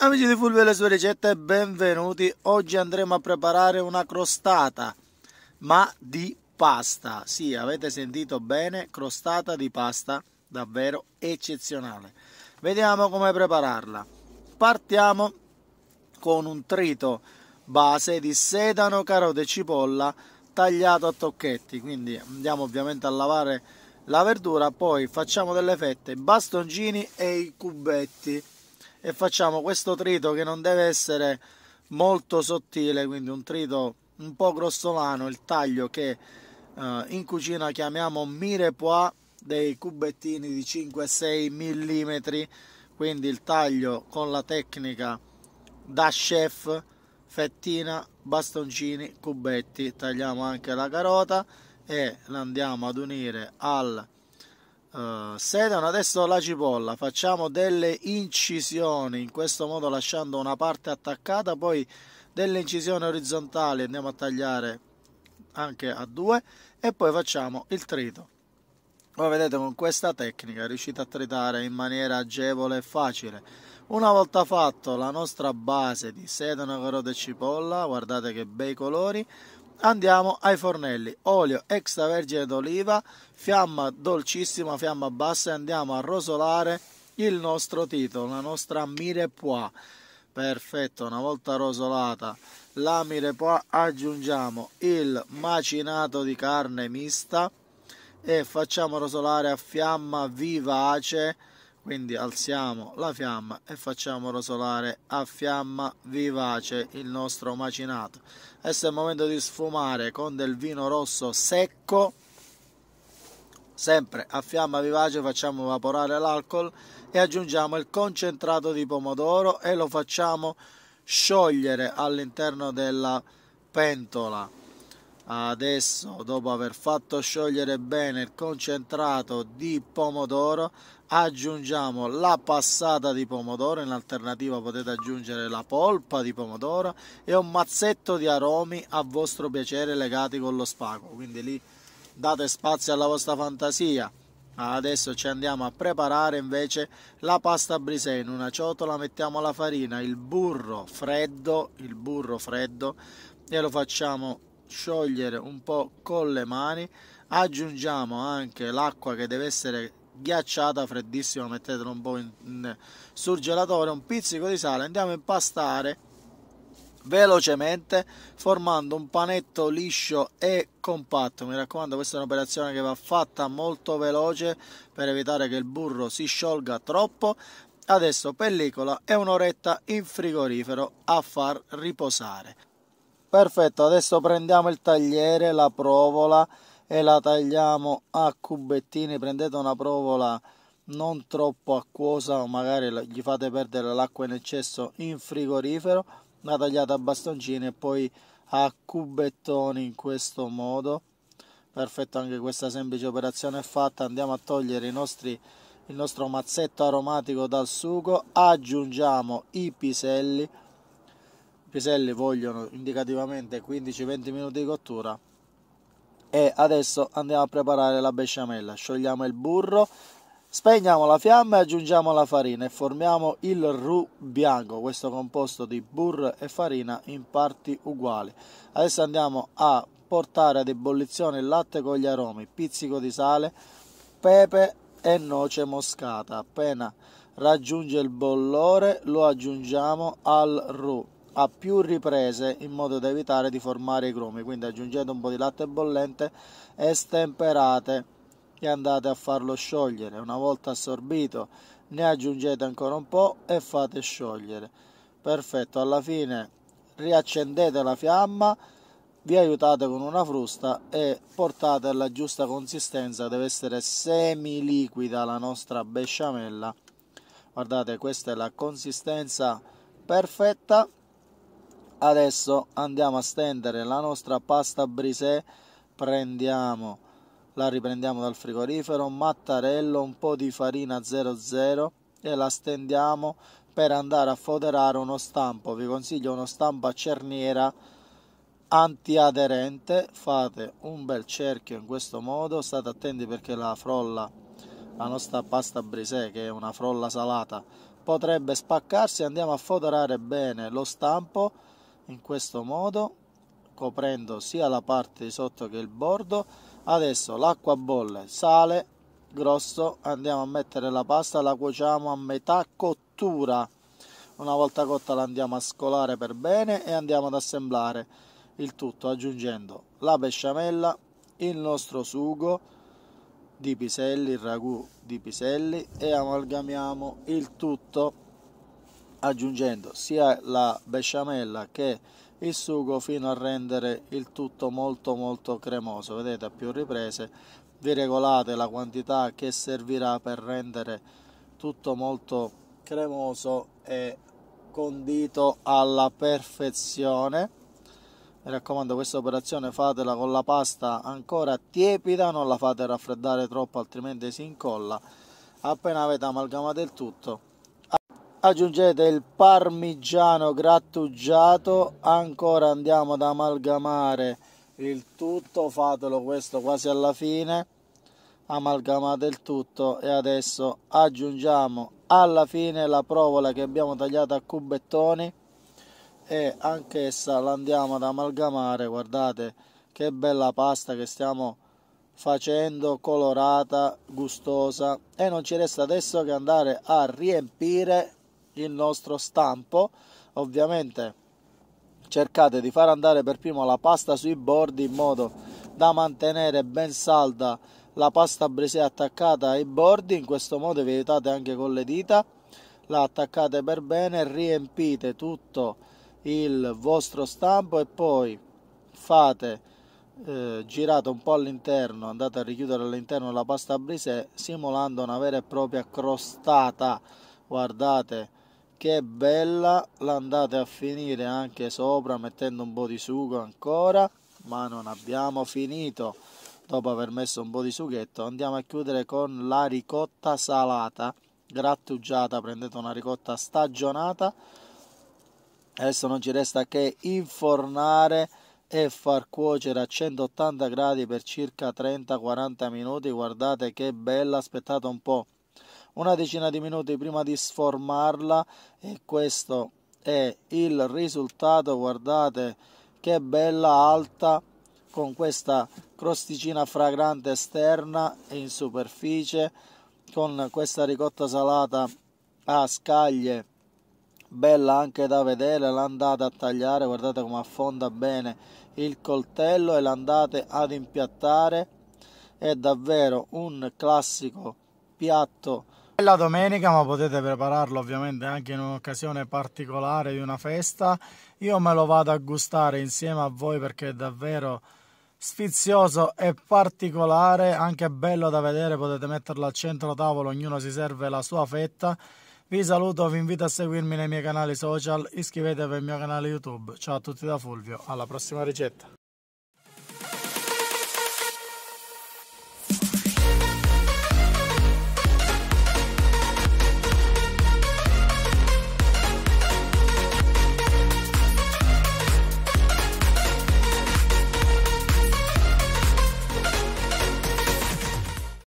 Amici di Fulvio e le sue ricette, benvenuti. Oggi andremo a preparare una crostata, ma di pasta. Sì, avete sentito bene, crostata di pasta, davvero eccezionale. Vediamo come prepararla. Partiamo con un trito base di sedano, carote e cipolla tagliato a tocchetti. Quindi andiamo ovviamente a lavare la verdura, poi facciamo delle fette, bastoncini e i cubetti e facciamo questo trito che non deve essere molto sottile, quindi un trito un po' grossolano, il taglio che eh, in cucina chiamiamo mirepoix dei cubettini di 5-6 mm, quindi il taglio con la tecnica da chef, fettina, bastoncini, cubetti, tagliamo anche la carota e la andiamo ad unire al Uh, ah, sedano adesso la cipolla, facciamo delle incisioni in questo modo lasciando una parte attaccata, poi delle incisioni orizzontali andiamo a tagliare anche a due e poi facciamo il trito. Come vedete con questa tecnica riuscite a tritare in maniera agevole e facile. Una volta fatto la nostra base di sedano, carota e cipolla, guardate che bei colori, Andiamo ai fornelli, olio extravergine d'oliva, fiamma dolcissima, fiamma bassa e andiamo a rosolare il nostro titolo, la nostra mirepoix. Perfetto, una volta rosolata la mirepoix aggiungiamo il macinato di carne mista e facciamo rosolare a fiamma vivace quindi alziamo la fiamma e facciamo rosolare a fiamma vivace il nostro macinato adesso è il momento di sfumare con del vino rosso secco sempre a fiamma vivace facciamo evaporare l'alcol e aggiungiamo il concentrato di pomodoro e lo facciamo sciogliere all'interno della pentola Adesso, dopo aver fatto sciogliere bene il concentrato di pomodoro, aggiungiamo la passata di pomodoro, in alternativa potete aggiungere la polpa di pomodoro e un mazzetto di aromi a vostro piacere legati con lo spago, quindi lì date spazio alla vostra fantasia. Adesso ci andiamo a preparare invece la pasta brisè. In una ciotola mettiamo la farina, il burro freddo, il burro freddo e lo facciamo sciogliere un po' con le mani aggiungiamo anche l'acqua che deve essere ghiacciata freddissima mettetela un po' in, in, sul un pizzico di sale andiamo a impastare velocemente formando un panetto liscio e compatto mi raccomando questa è un'operazione che va fatta molto veloce per evitare che il burro si sciolga troppo adesso pellicola e un'oretta in frigorifero a far riposare perfetto adesso prendiamo il tagliere la provola e la tagliamo a cubettini prendete una provola non troppo acquosa o magari gli fate perdere l'acqua in eccesso in frigorifero la tagliate a bastoncini e poi a cubettoni in questo modo perfetto anche questa semplice operazione è fatta andiamo a togliere nostri, il nostro mazzetto aromatico dal sugo aggiungiamo i piselli piselli vogliono indicativamente 15-20 minuti di cottura e adesso andiamo a preparare la besciamella sciogliamo il burro spegniamo la fiamma e aggiungiamo la farina e formiamo il roux bianco questo composto di burro e farina in parti uguali adesso andiamo a portare ad ebollizione il latte con gli aromi pizzico di sale pepe e noce moscata appena raggiunge il bollore lo aggiungiamo al roux a più riprese in modo da evitare di formare i grumi quindi aggiungete un po' di latte bollente e stemperate e andate a farlo sciogliere una volta assorbito ne aggiungete ancora un po' e fate sciogliere perfetto alla fine riaccendete la fiamma vi aiutate con una frusta e portate alla giusta consistenza deve essere semi liquida la nostra besciamella guardate questa è la consistenza perfetta adesso andiamo a stendere la nostra pasta brisè prendiamo la riprendiamo dal frigorifero mattarello un po di farina 00 e la stendiamo per andare a foderare uno stampo vi consiglio uno stampo a cerniera antiaderente fate un bel cerchio in questo modo state attenti perché la frolla la nostra pasta brisè che è una frolla salata potrebbe spaccarsi andiamo a foderare bene lo stampo in questo modo coprendo sia la parte di sotto che il bordo adesso l'acqua bolle sale grosso andiamo a mettere la pasta la cuociamo a metà cottura una volta cotta la andiamo a scolare per bene e andiamo ad assemblare il tutto aggiungendo la besciamella il nostro sugo di piselli il ragù di piselli e amalgamiamo il tutto aggiungendo sia la besciamella che il sugo fino a rendere il tutto molto molto cremoso vedete a più riprese vi regolate la quantità che servirà per rendere tutto molto cremoso e condito alla perfezione mi raccomando questa operazione fatela con la pasta ancora tiepida non la fate raffreddare troppo altrimenti si incolla appena avete amalgamato il tutto aggiungete il parmigiano grattugiato ancora andiamo ad amalgamare il tutto fatelo questo quasi alla fine amalgamate il tutto e adesso aggiungiamo alla fine la provola che abbiamo tagliato a cubettoni e anch'essa la andiamo ad amalgamare guardate che bella pasta che stiamo facendo colorata gustosa e non ci resta adesso che andare a riempire il nostro stampo ovviamente cercate di far andare per primo la pasta sui bordi in modo da mantenere ben salda la pasta brisée attaccata ai bordi in questo modo vi aiutate anche con le dita la attaccate per bene riempite tutto il vostro stampo e poi fate eh, girate un po' all'interno andate a richiudere all'interno la pasta brisée simulando una vera e propria crostata guardate che bella l'andate a finire anche sopra mettendo un po' di sugo ancora ma non abbiamo finito dopo aver messo un po' di sughetto andiamo a chiudere con la ricotta salata grattugiata prendete una ricotta stagionata adesso non ci resta che infornare e far cuocere a 180 gradi per circa 30-40 minuti guardate che bella aspettate un po' una decina di minuti prima di sformarla e questo è il risultato guardate che bella alta con questa crosticina fragrante esterna e in superficie con questa ricotta salata a scaglie bella anche da vedere l'andate a tagliare guardate come affonda bene il coltello e l'andate ad impiattare è davvero un classico piatto bella domenica, ma potete prepararlo ovviamente anche in un'occasione particolare di una festa. Io me lo vado a gustare insieme a voi perché è davvero sfizioso e particolare, anche bello da vedere, potete metterlo al centro tavolo, ognuno si serve la sua fetta. Vi saluto, vi invito a seguirmi nei miei canali social, iscrivetevi al mio canale YouTube. Ciao a tutti da Fulvio, alla prossima ricetta.